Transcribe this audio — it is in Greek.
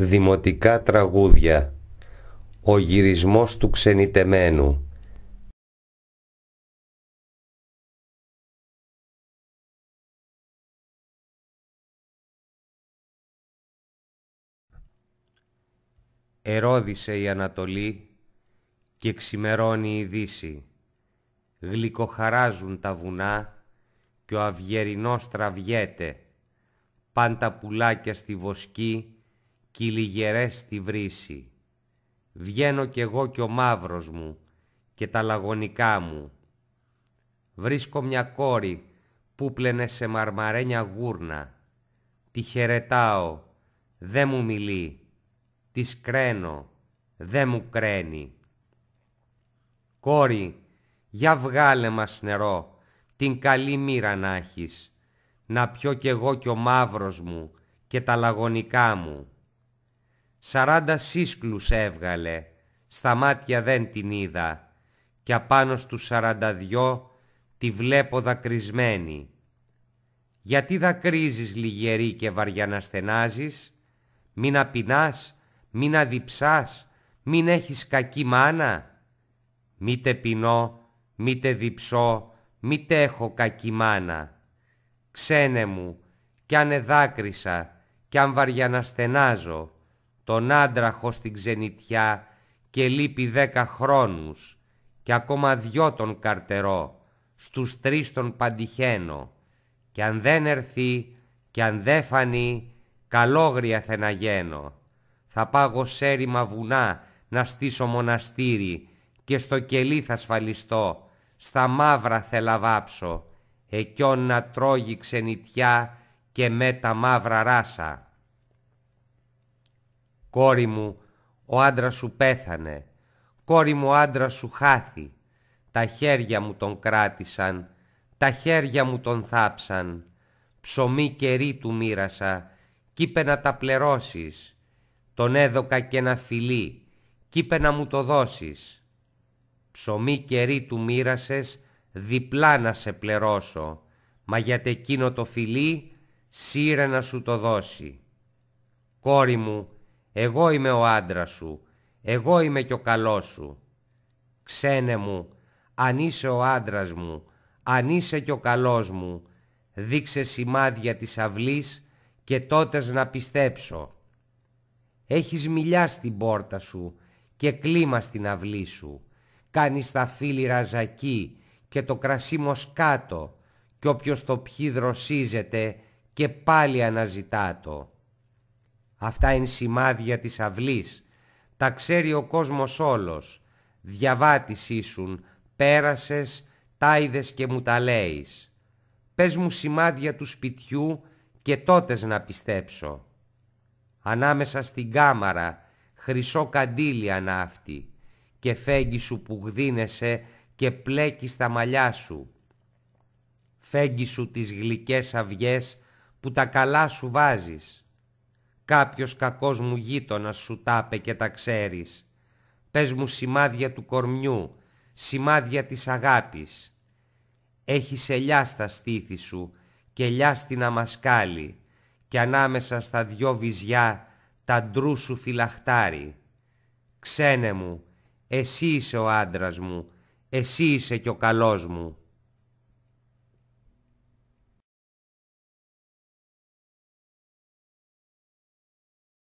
Δημοτικά τραγούδια Ο γυρισμός του ξενιτεμένου Ερώδησε η Ανατολή και ξημερώνει η Δύση. Γλυκοχαράζουν τα βουνά και ο αυγερινός τραβιέται. Πάντα πουλάκια στη βοσκή κυλιγερές στη βρύση. Βγαίνω κι εγώ κι ο μαύρος μου και τα λαγωνικά μου. Βρίσκω μια κόρη που πλένε σε μαρμαρένια γούρνα. Τη χαιρετάω, δε μου μιλεί. Της κραίνω, δε μου κραίνει. Κόρη, για βγάλε μας νερό, την καλή μοίρα να έχεις. Να πιω κι εγώ κι ο μαύρος μου και τα λαγωνικά μου σαράντα σύσκλους έβγαλε, στα μάτια δεν την είδα, κι απάνω στους σαράντα δυο τη βλέπω δακρυσμένη. Γιατί δακρύζεις λιγερή και στενάζεις, μην απεινάς, μην αδιψάς, μην έχεις κακή μάνα. Μήτε πεινώ, μήτε διψώ, μήτε έχω κακή μάνα. Ξένε μου, κι αν εδάκρυσα, κι αν στενάζω, τον άντραχο στην ξενιτιά και λείπει δέκα χρόνους και ακόμα δυο τον καρτερό, στους τρεις τον παντυχαίνω και αν δεν έρθει και αν δεν φανεί καλόγρια θεναγαίνω. Θα πάγω σέριμα βουνά να στήσω μοναστήρι και στο κελί θα ασφαλιστώ, στα μαύρα θα βάψω, εκιόν να τρώγει ξενιτιά και με τα μαύρα ράσα. Κόρη μου, ο άντρας σου πέθανε. Κόρη μου, ο άντρας σου χάθη. Τα χέρια μου τον κράτησαν, τα χέρια μου τον θάψαν. Ψωμί κερί του μοίρασα, κείπε να τα πληρώσεις. Τον έδωκα και ένα φιλί, κείπε να μου το δώσεις. Ψωμί ρί του μοίρασες, διπλά να σε πλερώσω, μα για εκείνο το φιλί, σύρε να σου το δώσει. Κόρη μου, εγώ είμαι ο άντρας σου, εγώ είμαι και ο καλός σου. Ξένε μου, αν είσαι ο άντρας μου, αν είσαι και ο καλός μου, δείξε σημάδια της αυλής και τότες να πιστέψω. Έχεις μιλιά στην πόρτα σου και κλίμα στην αυλή σου, κάνεις τα φίλη ραζακή και το κρασί μοσκάτο, και όποιος το πιει δροσίζεται και πάλι αναζητά το. Αυτά είναι σημάδια της αυλής. Τα ξέρει ο κόσμος όλος. Διαβάτης ήσουν, πέρασες, τάιδες και μου τα λέεις. Πες μου σημάδια του σπιτιού και τότες να πιστέψω. Ανάμεσα στην κάμαρα χρυσό καντήλι ανάφτη και φέγγι σου που γδίνεσαι και πλέκεις τα μαλλιά σου. Φέγγι σου τις γλυκές αυγές που τα καλά σου βάζεις Κάποιος κακός μου γείτονας σου τάπε και τα ξέρεις. Πες μου σημάδια του κορμιού, σημάδια της αγάπης. Έχεις ελιά στα στήθη σου και ελιά στην αμασκάλη και ανάμεσα στα δυο βυζιά τα ντρού σου φυλαχτάρι. Ξένε μου, εσύ είσαι ο άντρας μου, εσύ είσαι και ο καλός μου.